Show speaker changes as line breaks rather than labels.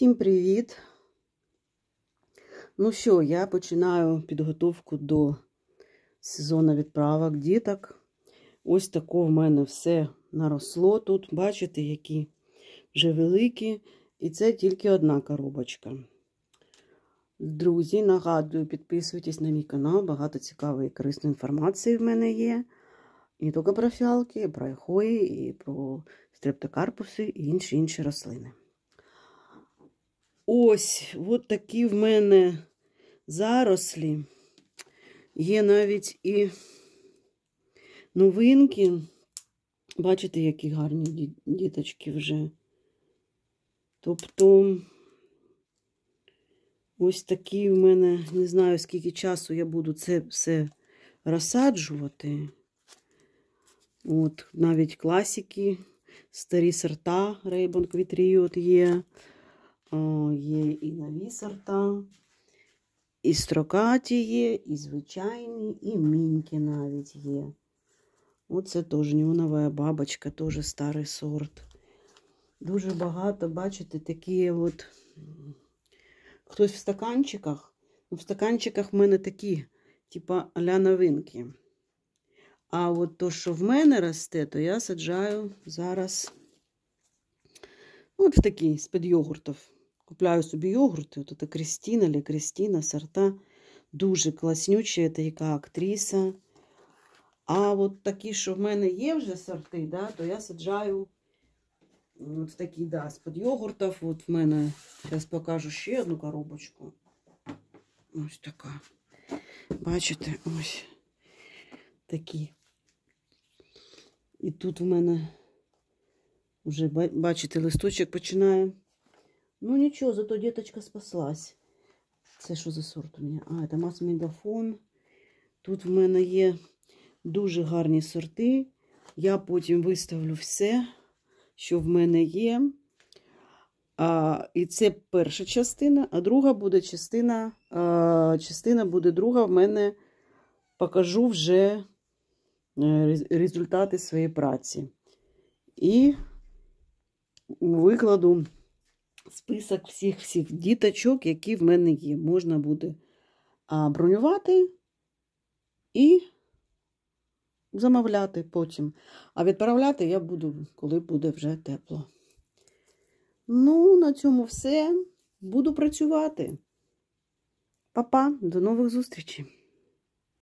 Всім привіт! Ну що, я починаю підготовку до сезону відправок діток. Ось тако в мене все наросло тут. Бачите, які вже великі. І це тільки одна коробочка. Друзі, нагадую, підписуйтесь на мій канал, багато цікавої і корисної інформації в мене є. І не тільки про фіалки, і про ехої, і про стрептокарпуси, і інші інші рослини. Ось, от такі в мене зарослі. Є навіть і новинки. Бачите, які гарні діточки вже. Тобто, ось такі в мене, не знаю, скільки часу я буду це все розсаджувати. От, навіть класики, старі сорта Рейбон Квітріот є. Є і нові сорта, і строкаті є, і звичайні, і міньки навіть є. Оце теж неонова бабочка, теж старий сорт. Дуже багато, бачите, такі от хтось в стаканчиках. Ну, в стаканчиках в мене такі, типа аля новинки. А от то, що в мене росте, то я саджаю зараз ну, от в такий з-під йогуртів. Купляю собі йогурти. Тут Крістіна Лі Крістіна, сорта. Дуже класнюча, це яка актриса. А от такі, що в мене є вже сорти, да, то я саджаю от такі, да, з-під йогуртів. От в мене, зараз покажу ще одну коробочку. Ось така. Бачите, ось такі. І тут в мене вже, бачите, листочок починає. Ну ничего, зато деточка спаслась. Це що за сорт у мене? А, це мас-мегафон. Тут в мене є дуже гарні сорти. Я потім виставлю все, що в мене є. А, І це перша частина, а друга буде частина. А, Частина буде друга в мене покажу вже е, результати своєї праці. І викладу список всіх всіх діточок, які в мене є. Можна буде бронювати і замовляти потім. А відправляти я буду, коли буде вже тепло. Ну, на цьому все. Буду працювати. Па-па, до нових зустрічей!